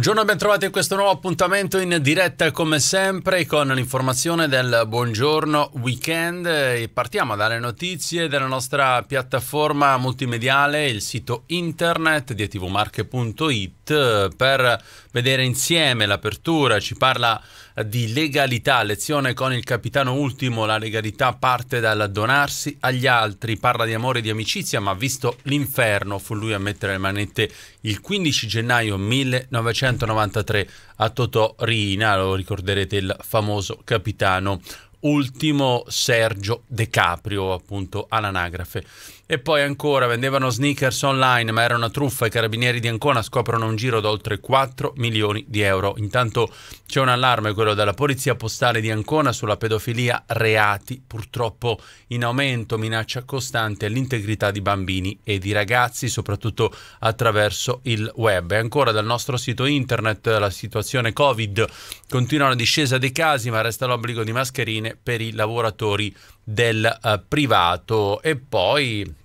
Buongiorno e bentrovati in questo nuovo appuntamento in diretta come sempre con l'informazione del buongiorno weekend e partiamo dalle notizie della nostra piattaforma multimediale, il sito internet di attivomarche.it per vedere insieme l'apertura, ci parla eh, di legalità, lezione con il capitano ultimo, la legalità parte dal donarsi agli altri, parla di amore e di amicizia, ma visto l'inferno fu lui a mettere le manette il 15 gennaio 1993 a Totò Riina, lo ricorderete il famoso capitano ultimo Sergio De Caprio, appunto all'anagrafe. E poi ancora vendevano sneakers online, ma era una truffa. I carabinieri di Ancona scoprono un giro da oltre 4 milioni di euro. Intanto c'è un allarme, quello della polizia postale di Ancona sulla pedofilia, reati purtroppo in aumento, minaccia costante all'integrità di bambini e di ragazzi, soprattutto attraverso il web. E ancora dal nostro sito internet la situazione Covid continua la discesa dei casi, ma resta l'obbligo di mascherine per i lavoratori del uh, privato. E poi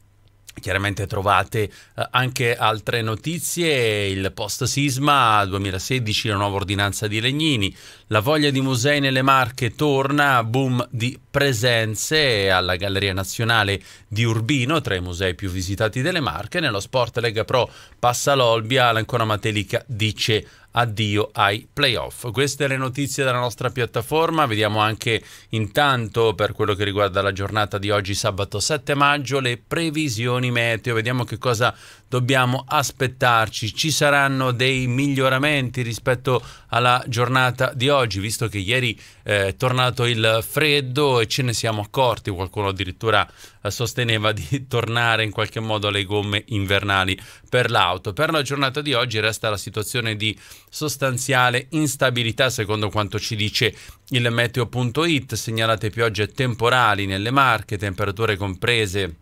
Chiaramente trovate eh, anche altre notizie, il post sisma 2016, la nuova ordinanza di Legnini, la voglia di musei nelle Marche torna, boom di presenze alla Galleria Nazionale di Urbino, tra i musei più visitati delle Marche, nello Sport Lega Pro passa l'Olbia, l'Ancona Matelica dice addio ai playoff. Queste le notizie della nostra piattaforma, vediamo anche intanto per quello che riguarda la giornata di oggi sabato 7 maggio le previsioni meteo, vediamo che cosa dobbiamo aspettarci? Ci saranno dei miglioramenti rispetto alla giornata di oggi, visto che ieri eh, è tornato il freddo e ce ne siamo accorti, qualcuno addirittura eh, sosteneva di tornare in qualche modo alle gomme invernali per l'auto. Per la giornata di oggi resta la situazione di sostanziale instabilità, secondo quanto ci dice il meteo.it, segnalate piogge temporali nelle Marche, temperature comprese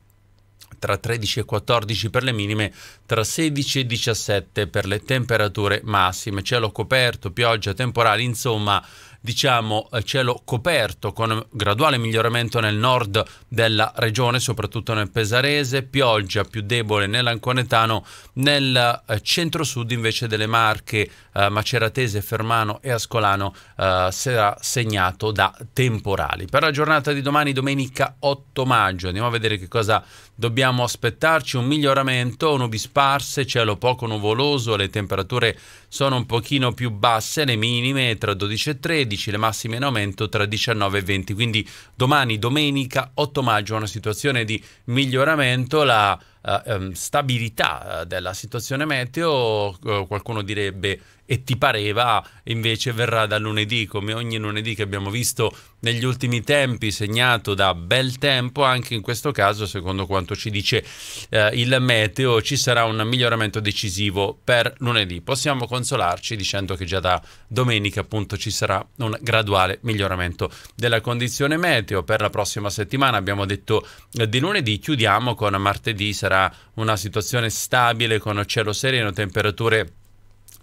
tra 13 e 14 per le minime, tra 16 e 17 per le temperature massime. Cielo coperto, pioggia, temporali, insomma diciamo, eh, cielo coperto con graduale miglioramento nel nord della regione, soprattutto nel Pesarese, pioggia più debole nell'Anconetano, nel eh, centro-sud invece delle Marche, eh, Maceratese, Fermano e Ascolano eh, sarà segnato da temporali. Per la giornata di domani, domenica 8 maggio, andiamo a vedere che cosa dobbiamo aspettarci, un miglioramento, nubi sparse, cielo poco nuvoloso, le temperature sono un pochino più basse, le minime tra 12 e 13, le massime in aumento tra 19 e 20. Quindi domani, domenica 8 maggio, una situazione di miglioramento. La um, stabilità eh, della situazione meteo, eh, qualcuno direbbe e ti pareva, invece verrà da lunedì, come ogni lunedì che abbiamo visto negli ultimi tempi, segnato da bel tempo, anche in questo caso, secondo quanto ci dice eh, il meteo, ci sarà un miglioramento decisivo per lunedì. Possiamo consolarci dicendo che già da domenica appunto ci sarà un graduale miglioramento della condizione meteo per la prossima settimana, abbiamo detto di lunedì, chiudiamo con martedì sarà sarà una situazione stabile con cielo sereno, temperature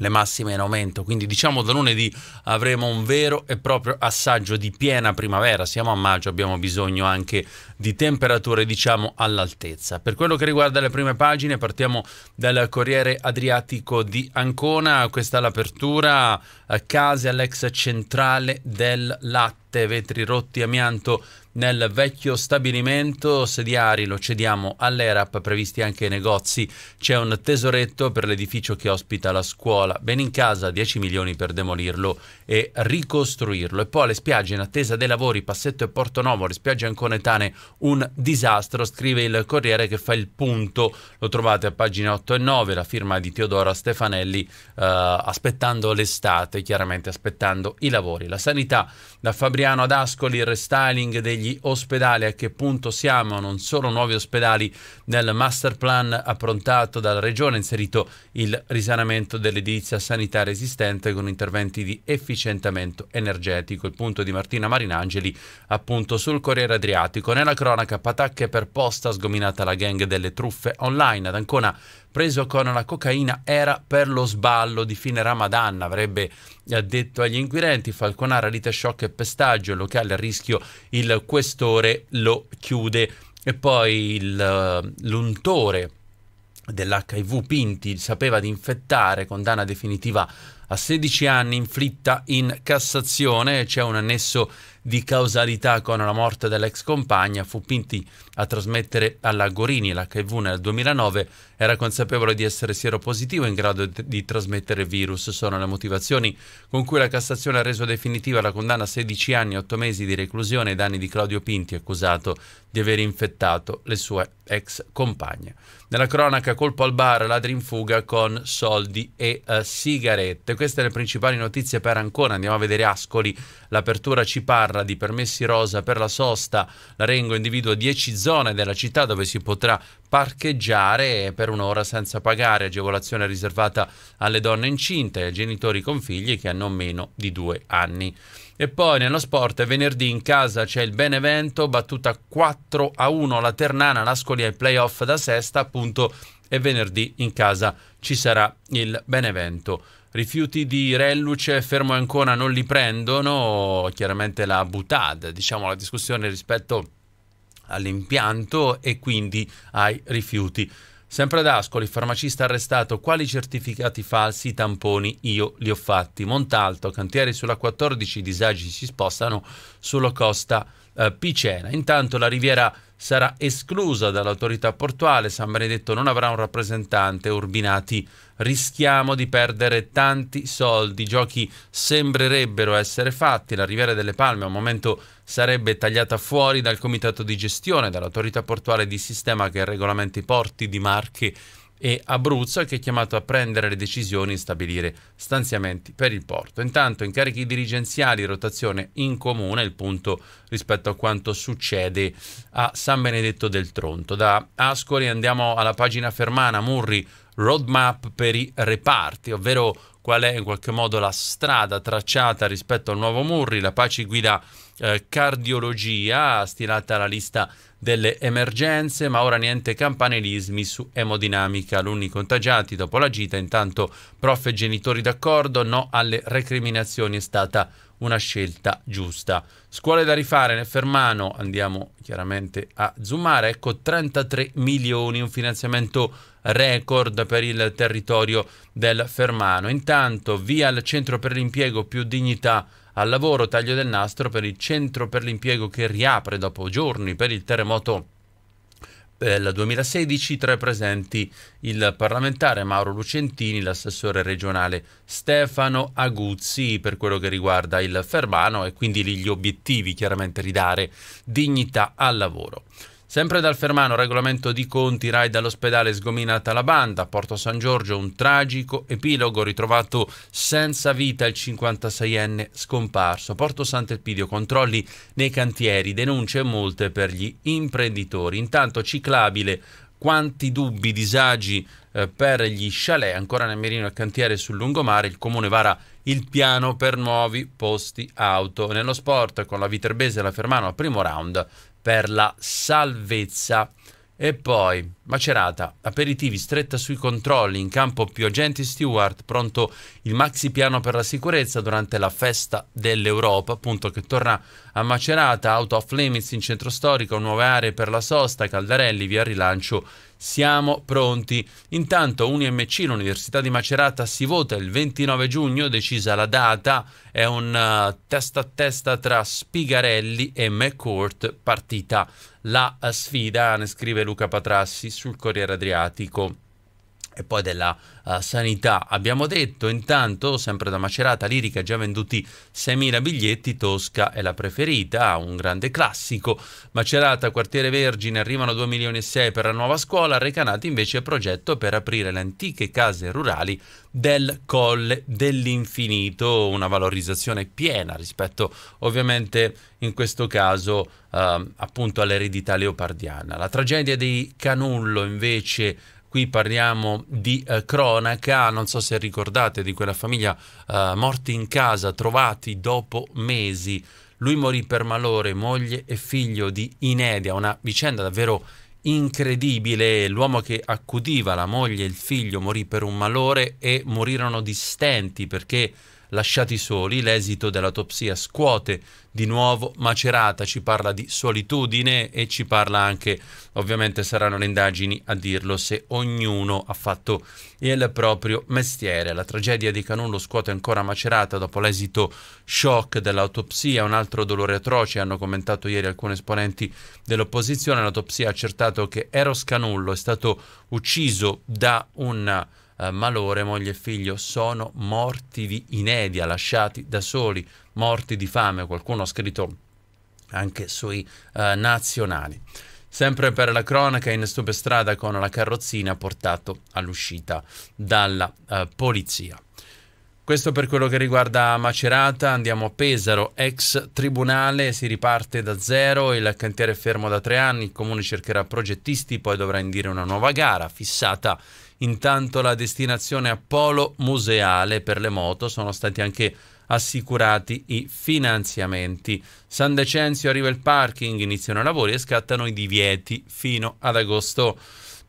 le massime in aumento, quindi diciamo da lunedì avremo un vero e proprio assaggio di piena primavera, siamo a maggio, abbiamo bisogno anche di temperature diciamo all'altezza. Per quello che riguarda le prime pagine partiamo dal Corriere Adriatico di Ancona, questa è l'apertura, case all'ex centrale del latte sette vetri rotti amianto nel vecchio stabilimento sediari lo cediamo all'ERAP, previsti anche i negozi. C'è un tesoretto per l'edificio che ospita la scuola. Ben in casa 10 milioni per demolirlo e ricostruirlo. E poi le spiagge in attesa dei lavori, Passetto e Porto Portonovo, le spiagge anconetane, un disastro, scrive il Corriere che fa il punto. Lo trovate a pagina 8 e 9, la firma di Teodora Stefanelli, eh, aspettando l'estate, chiaramente aspettando i lavori. La sanità da Fabrizio Cipriano ad Ascoli, il restyling degli ospedali, a che punto siamo, non solo nuovi ospedali nel master plan approntato dalla Regione, è inserito il risanamento dell'edilizia sanitaria esistente con interventi di efficientamento energetico, il punto di Martina Marinangeli appunto sul Corriere Adriatico. Nella cronaca patacche per posta sgominata la gang delle truffe online ad Ancona preso con la cocaina era per lo sballo di fine Ramadan, avrebbe eh, detto agli inquirenti Falconara, lite sciocca e pestaggio, locale a rischio, il questore lo chiude e poi il, eh, l'untore dell'HIV Pinti sapeva di infettare, condanna definitiva a 16 anni inflitta in Cassazione, c'è un annesso di causalità con la morte dell'ex compagna, fu Pinti a trasmettere alla Gorini l'HIV nel 2009, era consapevole di essere sieropositivo in grado di, di trasmettere virus. Sono le motivazioni con cui la Cassazione ha reso definitiva la condanna a 16 anni e 8 mesi di reclusione ai danni di Claudio Pinti, accusato di aver infettato le sue ex compagne. Nella cronaca colpo al bar, ladri in fuga con soldi e uh, sigarette. Queste le principali notizie per Ancona. Andiamo a vedere Ascoli, l'apertura ci parla barra di permessi rosa per la sosta. L'arengo individua 10 zone della città dove si potrà parcheggiare per un'ora senza pagare, agevolazione riservata alle donne incinte e ai genitori con figli che hanno meno di due anni. E poi nello sport venerdì in casa c'è il Benevento, battuta 4 a 1 la Ternana, l'Ascoli ai playoff da sesta appunto e venerdì in casa ci sarà il Benevento. Rifiuti di Relluce, Fermo ancora non li prendono, chiaramente la Butad, diciamo la discussione rispetto all'impianto e quindi ai rifiuti. Sempre ad Ascoli, farmacista arrestato, quali certificati falsi, tamponi, io li ho fatti. Montalto, cantieri sulla 14, disagi si spostano sulla costa eh, Picena. Intanto la Riviera sarà esclusa dall'autorità portuale, San Benedetto non avrà un rappresentante, Urbinati rischiamo di perdere tanti soldi, i giochi sembrerebbero essere fatti, la Riviera delle Palme a un momento sarebbe tagliata fuori dal comitato di gestione, dall'autorità portuale di sistema che regolamenta i porti di Marche e Abruzzo che è chiamato a prendere le decisioni e stabilire stanziamenti per il porto. Intanto incarichi dirigenziali, rotazione in comune, il punto rispetto a quanto succede a San Benedetto del Tronto. Da Ascoli andiamo alla pagina fermana Murri, roadmap per i reparti, ovvero qual è in qualche modo la strada tracciata rispetto al nuovo Murri, la Paci guida eh, cardiologia, stilata la lista delle emergenze, ma ora niente campanilismi su emodinamica. Alunni contagiati dopo la gita, intanto prof e genitori d'accordo, no alle recriminazioni, è stata una scelta giusta. Scuole da rifare nel Fermano, andiamo chiaramente a zoomare, ecco 33 milioni, un finanziamento record per il territorio del Fermano. Intanto via al centro per l'impiego più dignità al lavoro taglio del nastro per il centro per l'impiego che riapre dopo giorni per il terremoto del 2016, tra i presenti il parlamentare Mauro Lucentini, l'assessore regionale Stefano Aguzzi per quello che riguarda il Fermano e quindi gli obiettivi chiaramente ridare dignità al lavoro. Sempre dal Fermano, regolamento di conti, Rai dall'ospedale sgominata la banda, Porto San Giorgio un tragico epilogo ritrovato senza vita il 56enne scomparso. Porto Sant'Elpidio, controlli nei cantieri, denunce molte per gli imprenditori. Intanto ciclabile, quanti dubbi, disagi eh, per gli chalet, ancora nel merino al cantiere sul lungomare, il comune vara il piano per nuovi posti auto. Nello sport con la Viterbese e la Fermano al primo round per la salvezza. E poi Macerata, aperitivi, stretta sui controlli, in campo più agenti Stewart, pronto il maxi piano per la sicurezza durante la festa dell'Europa, appunto che torna a Macerata, out of limits in centro storico, nuove aree per la sosta, Caldarelli, via rilancio siamo pronti. Intanto UniMC, l'Università di Macerata, si vota il 29 giugno, decisa la data, è un eh, testa a testa tra Spigarelli e McCourt, partita la eh, sfida, ne scrive Luca Patrassi sul Corriere Adriatico e poi della uh, sanità. Abbiamo detto intanto, sempre da Macerata, Lirica già venduti 6.000 biglietti, Tosca è la preferita, un grande classico. Macerata, Quartiere Vergine, arrivano 2 milioni e 6 per la nuova scuola, Recanati invece progetto per aprire le antiche case rurali del Colle dell'Infinito, una valorizzazione piena rispetto ovviamente in questo caso eh, appunto all'eredità leopardiana. La tragedia di Canullo invece qui parliamo di eh, cronaca, non so se ricordate di quella famiglia eh, morti in casa, trovati dopo mesi. Lui morì per malore, moglie e figlio di Inedia, una vicenda davvero incredibile. L'uomo che accudiva la moglie e il figlio morì per un malore e morirono di stenti perché Lasciati soli, l'esito dell'autopsia scuote di nuovo Macerata, ci parla di solitudine e ci parla anche, ovviamente saranno le indagini a dirlo, se ognuno ha fatto il proprio mestiere. La tragedia di Canullo scuote ancora Macerata dopo l'esito shock dell'autopsia, un altro dolore atroce, hanno commentato ieri alcuni esponenti dell'opposizione. L'autopsia ha accertato che Eros Canullo è stato ucciso da un eh, malore, moglie e figlio, sono morti di inedia, lasciati da soli, morti di fame, qualcuno ha scritto anche sui eh, nazionali. Sempre per la cronaca, in stupestrada con la carrozzina portato all'uscita dalla eh, polizia. Questo per quello che riguarda Macerata, andiamo a Pesaro, ex tribunale, si riparte da zero, il cantiere è fermo da tre anni, il comune cercherà progettisti, poi dovrà indire una nuova gara fissata Intanto la destinazione a polo museale per le moto sono stati anche assicurati i finanziamenti. San Decenzio arriva il parking, iniziano i lavori e scattano i divieti fino ad agosto.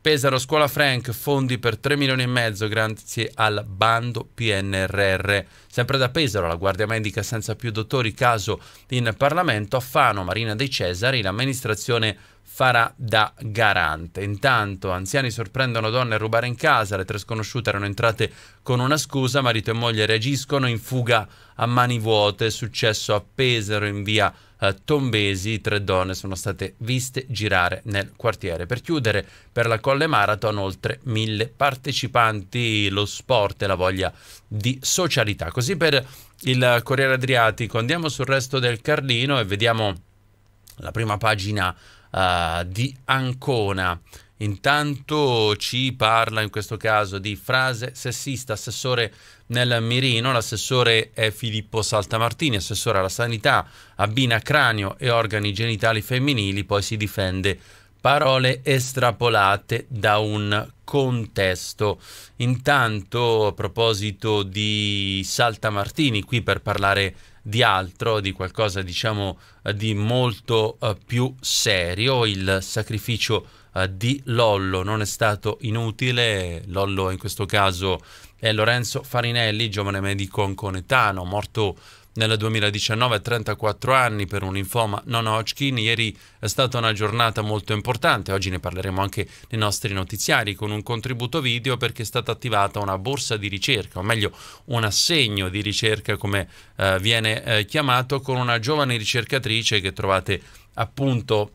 Pesaro Scuola Frank, fondi per 3 milioni e mezzo grazie al bando PNRR. Sempre da Pesaro, la Guardia Medica senza più dottori, caso in Parlamento, a Fano, Marina dei Cesari, l'amministrazione farà da garante. Intanto anziani sorprendono donne a rubare in casa, le tre sconosciute erano entrate con una scusa, marito e moglie reagiscono in fuga a mani vuote, successo a Pesaro in via eh, Tombesi, tre donne sono state viste girare nel quartiere. Per chiudere, per la Colle Marathon oltre mille partecipanti, lo sport e la voglia di socialità. Così per il Corriere Adriatico andiamo sul resto del Carlino e vediamo la prima pagina uh, di Ancona. Intanto ci parla in questo caso di frase sessista, assessore nel mirino, l'assessore è Filippo Saltamartini, assessore alla sanità, abbina cranio e organi genitali femminili, poi si difende parole estrapolate da un contesto. Intanto, a proposito di Salta Martini, qui per parlare di altro, di qualcosa diciamo di molto uh, più serio, il sacrificio uh, di Lollo non è stato inutile, Lollo in questo caso è Lorenzo Farinelli, giovane medico anconetano, morto nel 2019 34 anni per un linfoma non Hodgkin. Ieri è stata una giornata molto importante, oggi ne parleremo anche nei nostri notiziari con un contributo video perché è stata attivata una borsa di ricerca, o meglio un assegno di ricerca come eh, viene eh, chiamato, con una giovane ricercatrice che trovate appunto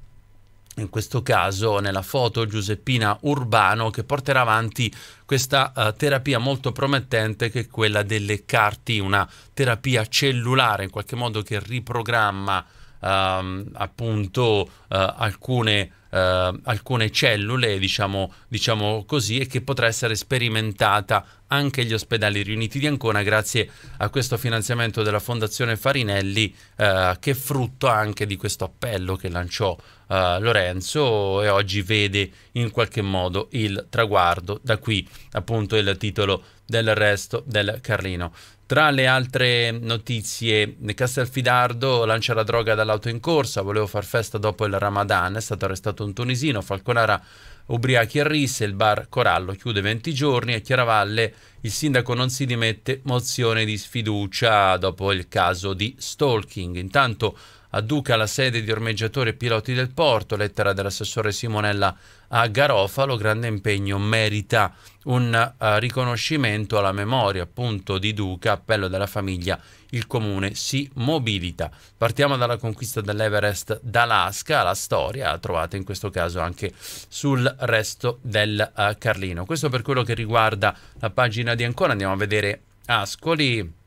in questo caso nella foto Giuseppina Urbano che porterà avanti questa uh, terapia molto promettente che è quella delle CARTI, una terapia cellulare in qualche modo che riprogramma um, appunto uh, alcune, uh, alcune, cellule, diciamo, diciamo così, e che potrà essere sperimentata anche gli ospedali riuniti di Ancona grazie a questo finanziamento della Fondazione Farinelli eh, che è frutto anche di questo appello che lanciò eh, Lorenzo e oggi vede in qualche modo il traguardo, da qui appunto il titolo del resto del Carlino. Tra le altre notizie, Castelfidardo lancia la droga dall'auto in corsa, volevo far festa dopo il Ramadan, è stato arrestato un tunisino, Falconara Ubriachi e risse, il bar Corallo chiude 20 giorni e Chiaravalle il sindaco non si dimette, mozione di sfiducia dopo il caso di stalking. Intanto a Duca la sede di ormeggiatori e piloti del porto, lettera dell'assessore Simonella a Garofalo, grande impegno merita un uh, riconoscimento alla memoria appunto di Duca, appello della famiglia, il comune si mobilita. Partiamo dalla conquista dell'Everest d'Alaska, la storia la trovate in questo caso anche sul resto del uh, Carlino. Questo per quello che riguarda la pagina di Ancona, andiamo a vedere Ascoli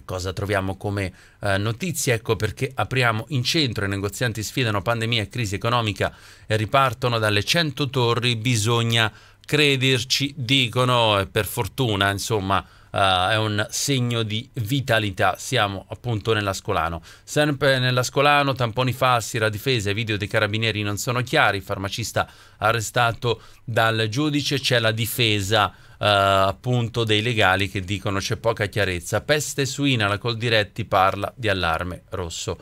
che cosa troviamo come eh, notizia? Ecco perché apriamo in centro, i negozianti sfidano pandemia e crisi economica e ripartono dalle 100 torri, bisogna crederci, dicono, e per fortuna, insomma, uh, è un segno di vitalità. Siamo appunto nell'Ascolano. Sempre nell'Ascolano, tamponi falsi, la difesa, i video dei carabinieri non sono chiari, il farmacista arrestato dal giudice, c'è la difesa eh, appunto dei legali che dicono c'è poca chiarezza. Peste suina, la Coldiretti parla di allarme rosso.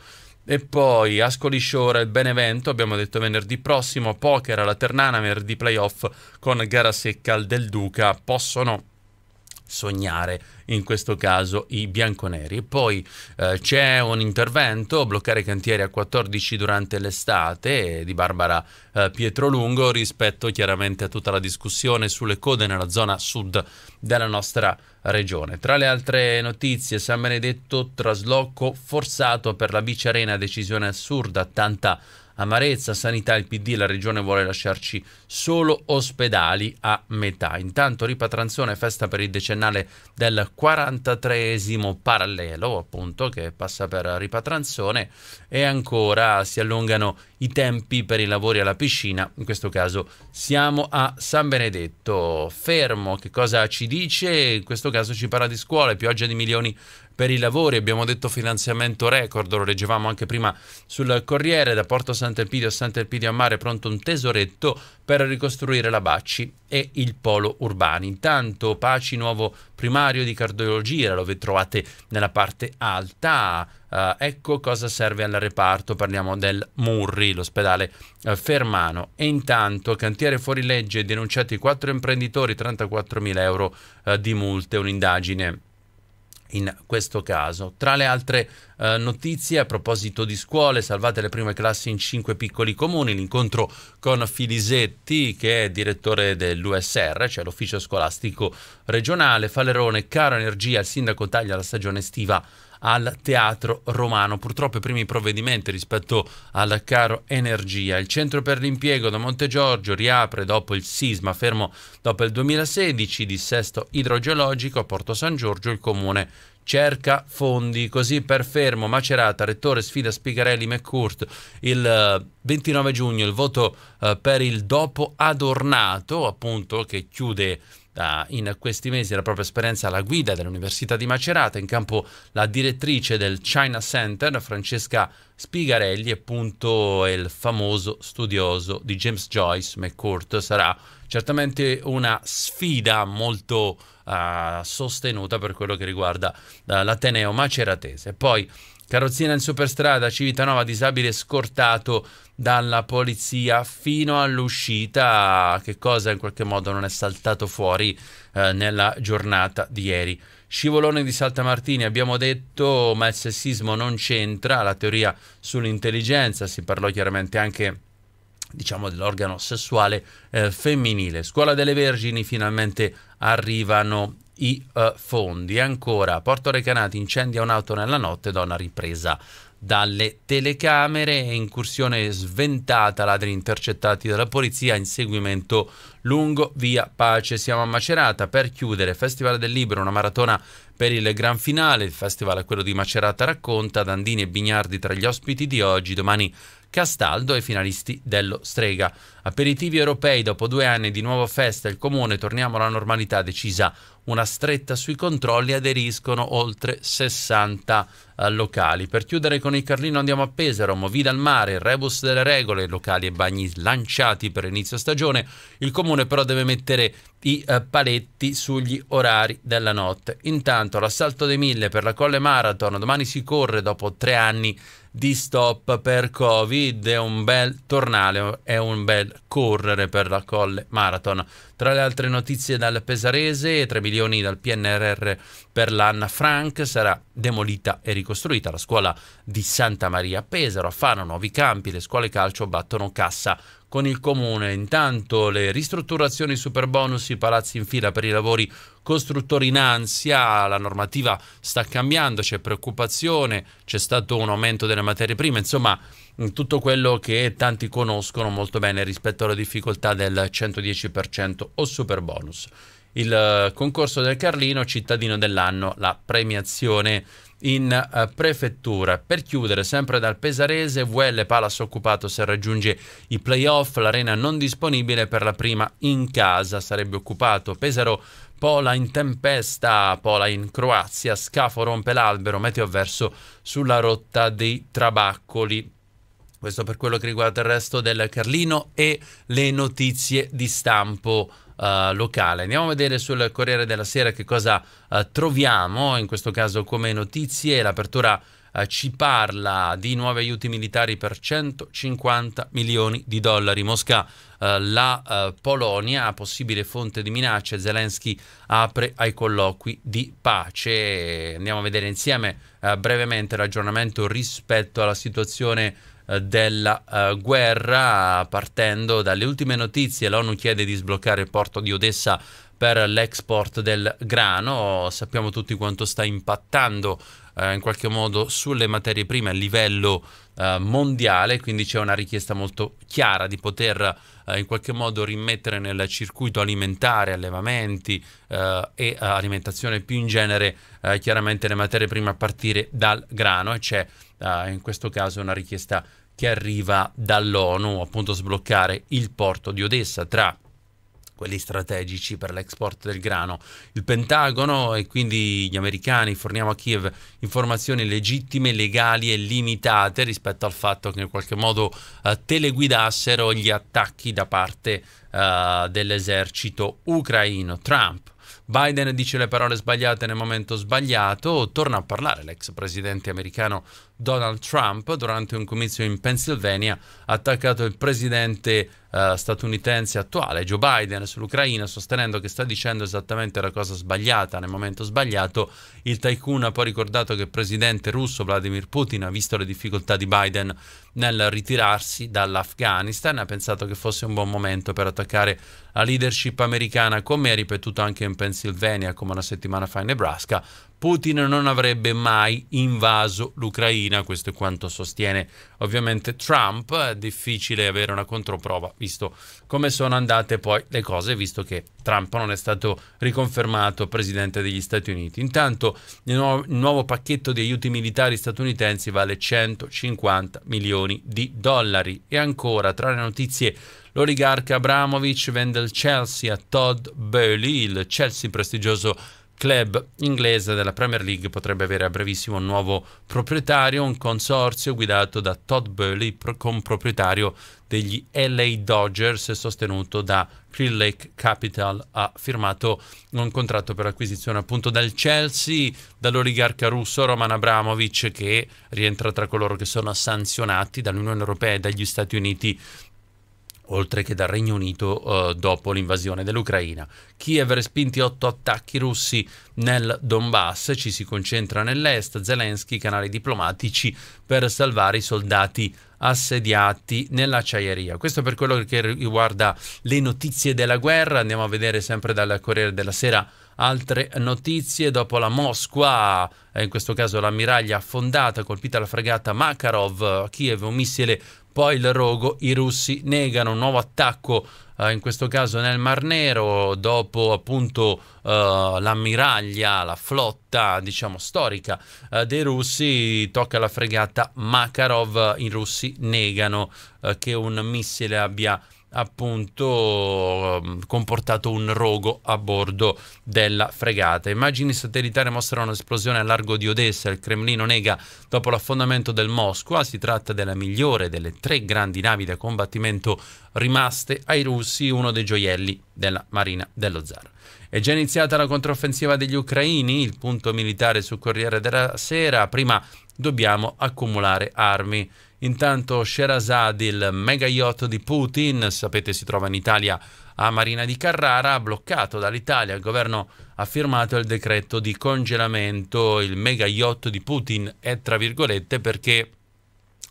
E poi Ascoli Sciora il Benevento, abbiamo detto venerdì prossimo, poker alla Ternana, venerdì playoff con gara secca al Del Duca, possono sognare in questo caso i bianconeri. Poi eh, c'è un intervento, bloccare i cantieri a 14 durante l'estate, di Barbara eh, Pietrolungo, rispetto chiaramente a tutta la discussione sulle code nella zona sud della nostra regione. Tra le altre notizie, San Benedetto trasloco forzato per la Bici Arena, decisione assurda, tanta amarezza, sanità, il PD, la regione vuole lasciarci solo ospedali a metà. Intanto Ripatranzone festa per il decennale del 43esimo parallelo, appunto, che passa per Ripatranzone e ancora si allungano i tempi per i lavori alla piscina, in questo caso siamo a San Benedetto. Fermo, che cosa ci dice? In questo caso ci parla di scuole, pioggia di milioni per i lavori, abbiamo detto finanziamento record, lo leggevamo anche prima sul Corriere, da Porto Sant'Elpidio a Sant'Elpidio a Mare pronto un tesoretto per ricostruire la Bacci e il polo urbani. Intanto Paci, nuovo primario di cardiologia, lo trovate nella parte alta. Uh, ecco cosa serve al reparto, parliamo del Murri, l'ospedale uh, Fermano. E intanto, cantiere fuori legge, denunciati quattro imprenditori, 34.000 euro uh, di multe, un'indagine in questo caso. Tra le altre eh, notizie, a proposito di scuole, salvate le prime classi in cinque piccoli comuni, l'incontro con Filisetti, che è direttore dell'USR, cioè l'ufficio scolastico regionale, Falerone, caro energia, il sindaco taglia la stagione estiva al teatro romano. Purtroppo i primi provvedimenti rispetto al caro energia. Il centro per l'impiego da Monte Giorgio riapre dopo il sisma, fermo dopo il 2016, dissesto idrogeologico a Porto San Giorgio, il comune cerca fondi. Così per Fermo, Macerata, Rettore sfida Spigarelli McCourt il 29 eh, giugno, il voto eh, per il dopo adornato, appunto, che chiude da, ah, in questi mesi la propria esperienza alla guida dell'Università di Macerata, in campo la direttrice del China Center, Francesca Spigarelli, appunto il famoso studioso di James Joyce, McCourt, sarà certamente una sfida molto uh, sostenuta per quello che riguarda uh, l'Ateneo maceratese. Poi carrozzina in superstrada, Civitanova disabile scortato dalla polizia fino all'uscita, che cosa in qualche modo non è saltato fuori eh, nella giornata di ieri. Scivolone di Saltamartini, abbiamo detto, ma il sessismo non c'entra, la teoria sull'intelligenza, si parlò chiaramente anche diciamo dell'organo sessuale eh, femminile. Scuola delle Vergini finalmente arrivano i uh, fondi. Ancora, Porto Recanati incendia un'auto nella notte, donna ripresa dalle telecamere e incursione sventata, ladri intercettati dalla polizia, inseguimento lungo via Pace. Siamo a Macerata per chiudere Festival del Libro, una maratona per il gran finale. Il festival è quello di Macerata racconta, Dandini e Bignardi tra gli ospiti di oggi, domani Castaldo ai finalisti dello Strega. Aperitivi europei, dopo due anni di nuova festa, il comune, torniamo alla normalità decisa, una stretta sui controlli, aderiscono oltre 60 eh, locali. Per chiudere con il Carlino andiamo a Pesaro, Movida al mare, rebus delle regole, locali e bagni lanciati per inizio stagione, il comune però deve mettere i eh, paletti sugli orari della notte. Intanto l'assalto dei mille per la Colle Marathon, domani si corre dopo tre anni di stop per Covid, è un bel tornale, è un bel correre per la Colle Marathon. Tra le altre notizie dal Pesarese, 3 milioni dal PNRR per l'Anna Frank, sarà demolita e ricostruita la scuola di Santa Maria a Pesaro, a Fano, nuovi campi, le scuole calcio battono cassa con il comune. Intanto le ristrutturazioni super bonus, i palazzi in fila per i lavori costruttori in ansia, la normativa sta cambiando, c'è preoccupazione, c'è stato un aumento delle materie prime, insomma tutto quello che tanti conoscono molto bene rispetto alla difficoltà del 110% o super bonus il eh, concorso del Carlino cittadino dell'anno, la premiazione in uh, prefettura. Per chiudere, sempre dal Pesarese, VL Palace occupato se raggiunge i playoff, l'arena non disponibile per la prima in casa, sarebbe occupato Pesaro. Pola in tempesta, Pola in Croazia, Scafo rompe l'albero, meteo avverso sulla rotta dei Trabaccoli. Questo per quello che riguarda il resto del Carlino e le notizie di stampo uh, locale. Andiamo a vedere sul Corriere della Sera che cosa uh, troviamo, in questo caso come notizie, l'apertura eh, ci parla di nuovi aiuti militari per 150 milioni di dollari. Mosca, eh, la eh, Polonia, possibile fonte di minacce, Zelensky apre ai colloqui di pace. Andiamo a vedere insieme eh, brevemente l'aggiornamento rispetto alla situazione eh, della uh, guerra. Partendo dalle ultime notizie, l'ONU chiede di sbloccare il porto di Odessa per l'export del grano. Sappiamo tutti quanto sta impattando eh, in qualche modo sulle materie prime a livello eh, mondiale, quindi c'è una richiesta molto chiara di poter eh, in qualche modo rimettere nel circuito alimentare, allevamenti eh, e alimentazione più in genere chiaramente le materie prime a partire dal grano e c'è eh, in questo caso è una richiesta che arriva dall'ONU, appunto sbloccare il porto di Odessa tra quelli strategici per l'export del grano. Il Pentagono e quindi gli americani forniamo a Kiev informazioni legittime, legali e limitate rispetto al fatto che in qualche modo eh, teleguidassero gli attacchi da parte eh, dell'esercito ucraino. Trump Biden dice le parole sbagliate nel momento sbagliato, torna a parlare l'ex presidente americano Donald Trump durante un comizio in Pennsylvania, ha attaccato il presidente eh, statunitense attuale Joe Biden sull'Ucraina sostenendo che sta dicendo esattamente la cosa sbagliata nel momento sbagliato. Il tycoon ha poi ricordato che il presidente russo Vladimir Putin ha visto le difficoltà di Biden nel ritirarsi dall'Afghanistan, ha pensato che fosse un buon momento per attaccare la leadership americana, come ha ripetuto anche in Pennsylvania Pennsylvania come una settimana fa in Nebraska, Putin non avrebbe mai invaso l'Ucraina, questo è quanto sostiene ovviamente Trump, è difficile avere una controprova visto come sono andate poi le cose, visto che Trump non è stato riconfermato presidente degli Stati Uniti. Intanto il nuovo, il nuovo pacchetto di aiuti militari statunitensi vale 150 milioni di dollari e ancora tra le notizie l'oligarca Abramovic vende il Chelsea a Todd Burley, il Chelsea prestigioso club inglese della Premier League potrebbe avere a brevissimo un nuovo proprietario, un consorzio guidato da Todd Burley, con proprietario degli LA Dodgers sostenuto da Clear Lake Capital, ha firmato un contratto per acquisizione appunto dal Chelsea, dall'oligarca russo Roman Abramovic che rientra tra coloro che sono sanzionati dall'Unione Europea e dagli Stati Uniti oltre che dal Regno Unito eh, dopo l'invasione dell'Ucraina. Kiev respinti otto attacchi russi nel Donbass, ci si concentra nell'est, Zelensky canali diplomatici per salvare i soldati assediati nell'acciaieria. Questo per quello che riguarda le notizie della guerra, andiamo a vedere sempre dal Corriere della Sera altre notizie dopo la Mosca, eh, in questo caso l'ammiraglia affondata, colpita la fregata Makarov, Kiev un missile poi il rogo, i russi negano un nuovo attacco eh, in questo caso nel Mar Nero, dopo appunto uh, l'ammiraglia, la flotta diciamo storica uh, dei russi, tocca la fregata Makarov, i russi negano che un missile abbia appunto ehm, comportato un rogo a bordo della fregata. Immagini satellitari mostrano un'esplosione a largo di Odessa, il Cremlino nega dopo l'affondamento del Mosca. Ah, si tratta della migliore delle tre grandi navi da combattimento rimaste ai russi, uno dei gioielli della Marina dello Zar. È già iniziata la controffensiva degli ucraini, il punto militare sul Corriere della Sera, prima dobbiamo accumulare armi. Intanto Sherazad, il mega yacht di Putin, sapete si trova in Italia a Marina di Carrara, bloccato dall'Italia. Il governo ha firmato il decreto di congelamento. Il mega yacht di Putin è tra virgolette perché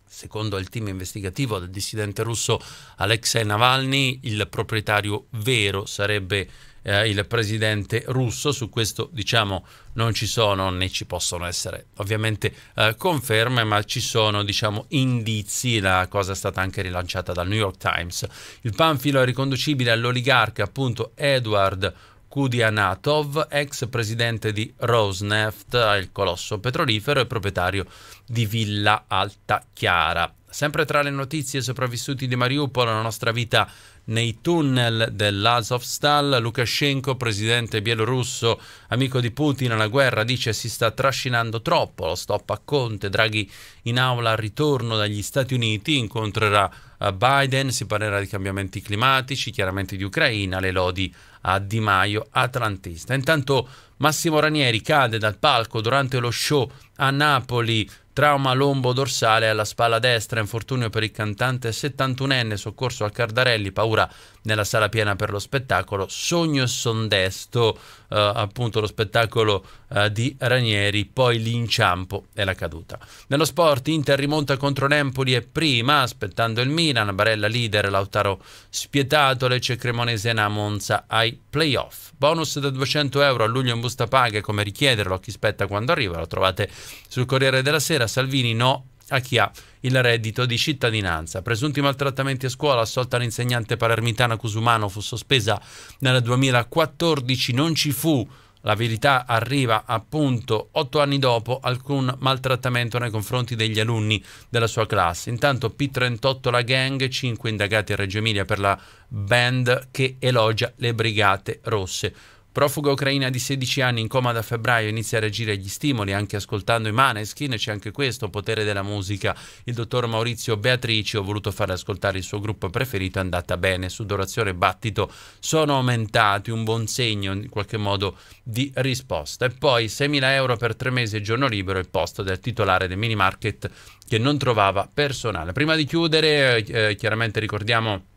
secondo il team investigativo del dissidente russo Alexei Navalny, il proprietario vero sarebbe eh, il presidente russo. Su questo diciamo non ci sono né ci possono essere ovviamente eh, conferme, ma ci sono diciamo indizi, la cosa è stata anche rilanciata dal New York Times. Il panfilo è riconducibile all'oligarca appunto Edward Kudianatov, ex presidente di Rosneft, il colosso petrolifero e proprietario di Villa Alta Chiara. Sempre tra le notizie sopravvissuti di Mariupol, la nostra vita nei tunnel dell'Azovstal. Lukashenko, presidente bielorusso, amico di Putin alla guerra, dice si sta trascinando troppo. Lo stop a Conte, Draghi in aula al ritorno dagli Stati Uniti, incontrerà eh, Biden, si parlerà di cambiamenti climatici, chiaramente di Ucraina, le lodi a Di Maio atlantista. Intanto Massimo Ranieri cade dal palco durante lo show a Napoli Trauma lombo dorsale alla spalla destra, infortunio per il cantante 71enne, soccorso al Cardarelli, paura nella sala piena per lo spettacolo, Sogno e Sondesto, eh, appunto lo spettacolo eh, di Ranieri, poi l'inciampo e la caduta. Nello sport Inter rimonta contro Nempoli e prima, aspettando il Milan, Barella leader, Lautaro spietato, Lecce Cremonese e Monza ai playoff. Bonus da 200 euro a luglio in busta paga, come richiederlo a chi spetta quando arriva, lo trovate sul Corriere della Sera, Salvini no a chi ha il reddito di cittadinanza. Presunti maltrattamenti a scuola, assolta l'insegnante palermitana Cusumano, fu sospesa nel 2014, non ci fu la verità arriva appunto otto anni dopo alcun maltrattamento nei confronti degli alunni della sua classe. Intanto P38 la gang, 5 indagati a Reggio Emilia per la band che elogia le brigate rosse. Profuga ucraina di 16 anni in coma da febbraio inizia a reagire agli stimoli, anche ascoltando i Maneskin, c'è anche questo, potere della musica. Il dottor Maurizio Beatrici, ho voluto far ascoltare il suo gruppo preferito, è andata bene, sudorazione e battito sono aumentati, un buon segno in qualche modo di risposta. E poi 6.000 euro per tre mesi e giorno libero, il posto del titolare del mini market che non trovava personale. Prima di chiudere, eh, chiaramente ricordiamo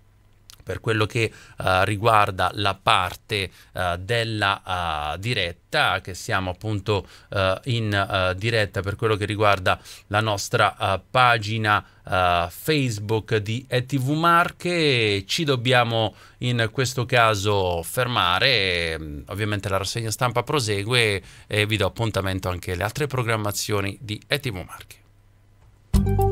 per quello che uh, riguarda la parte uh, della uh, diretta, che siamo appunto in diretta per quello che riguarda la nostra pagina Facebook di ETV Marche, ci dobbiamo in questo caso fermare, mm, ovviamente la rassegna stampa prosegue e vi do appuntamento anche alle altre programmazioni di ETV Marche.